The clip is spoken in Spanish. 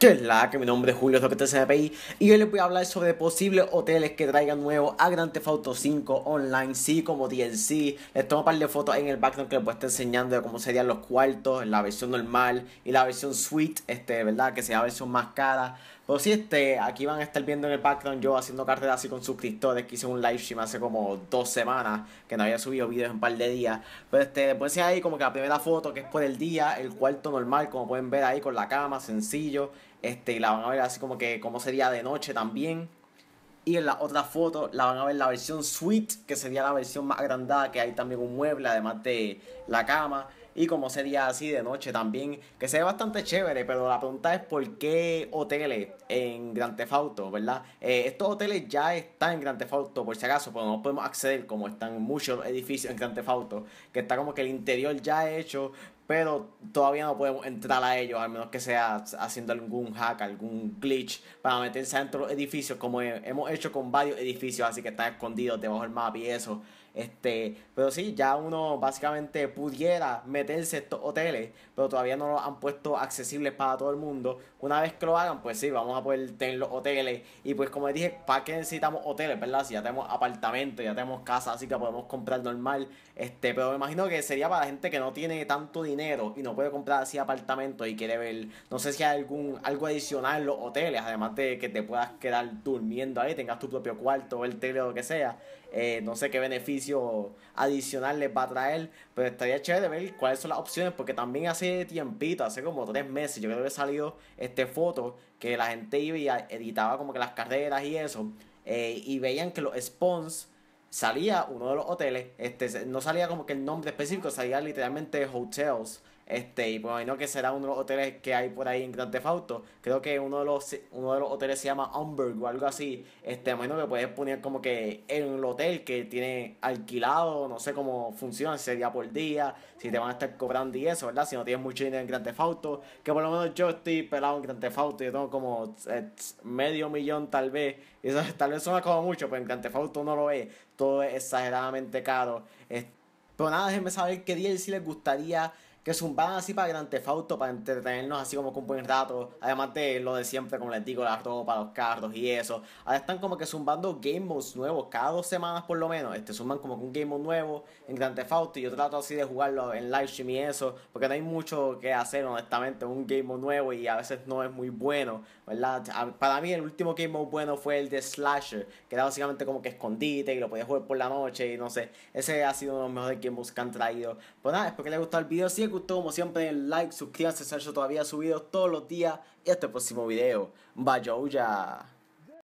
Que es la que mi nombre es Julio CPI y hoy les voy a hablar sobre posibles hoteles que traigan nuevo a Grand Theft 5 online, sí, como DLC. Les tomo un par de fotos en el background que les voy a estar enseñando de cómo serían los cuartos, la versión normal y la versión suite, este, ¿verdad? Que sea la versión más cara. O si este, aquí van a estar viendo en el background yo haciendo carteras así con suscriptores, que hice un live hace como dos semanas, que no había subido videos en un par de días. Pero este, después ahí como que la primera foto que es por el día, el cuarto normal, como pueden ver ahí con la cama, sencillo. Este, y la van a ver así como que como sería de noche también. Y en la otra foto la van a ver la versión suite, que sería la versión más agrandada, que hay también un mueble, además de la cama. Y como sería así de noche también, que se ve bastante chévere, pero la pregunta es por qué hoteles en Gran Auto, ¿verdad? Eh, estos hoteles ya están en Gran Auto, por si acaso, pero no podemos acceder como están muchos edificios en Gran Auto, que está como que el interior ya hecho, pero todavía no podemos entrar a ellos, al menos que sea haciendo algún hack, algún glitch, para meterse dentro de los edificios, como hemos hecho con varios edificios, así que están escondidos debajo del mapa y eso. Este, pero sí, ya uno básicamente pudiera meterse estos hoteles, pero todavía no los han puesto accesibles para todo el mundo. Una vez que lo hagan, pues sí, vamos a poder tener los hoteles. Y pues como dije, ¿para qué necesitamos hoteles, verdad? Si ya tenemos apartamentos, ya tenemos casas, así que podemos comprar normal. Este, pero me imagino que sería para la gente que no tiene tanto dinero y no puede comprar así apartamentos y quiere ver, no sé si hay algún, algo adicional en los hoteles, además de que te puedas quedar durmiendo ahí, tengas tu propio cuarto, el tele o lo que sea. Eh, no sé qué beneficio adicional les va a traer. Pero estaría chévere ver cuáles son las opciones, porque también hace tiempito, hace como tres meses, yo creo que salió este foto que la gente iba y editaba como que las carreras y eso. Eh, y veían que los Spons salía uno de los hoteles, este, no salía como que el nombre específico, salía literalmente hotels este, y pues no que será uno de los hoteles que hay por ahí en Grand Creo que uno de los, uno de los hoteles se llama Umberg o algo así. Este, imagino que puedes poner como que en un hotel que tiene alquilado, no sé cómo funciona, día por día, si te van a estar cobrando y eso, ¿verdad? Si no tienes mucho dinero en Grand Theft que por lo menos yo estoy pelado en Grand Theft yo tengo como eh, medio millón tal vez, y eso tal vez suena como mucho, pero en Grand no lo es, todo es exageradamente caro. pero nada, déjenme saber qué día si les gustaría que zumban así para Grand Theft Auto, para entretenernos así como con buen rato. Además de lo de siempre, como les digo, la ropa, los carros y eso. Ahora están como que zumbando game modes nuevos, cada dos semanas por lo menos. Este, zumban como que un game mode nuevo en Grand Theft Auto y yo trato así de jugarlo en live stream y eso, porque no hay mucho que hacer, honestamente. Un game mode nuevo y a veces no es muy bueno, ¿verdad? Para mí el último game mode bueno fue el de Slasher, que era básicamente como que escondite y lo podías jugar por la noche y no sé. Ese ha sido uno de los mejores game modes que han traído. Pues nada, espero que les haya gustado el video. Sigue gusto, gustó, como siempre, den like, suscríbanse, Sergio todavía subido todos los días este próximo video. Vaya, ya.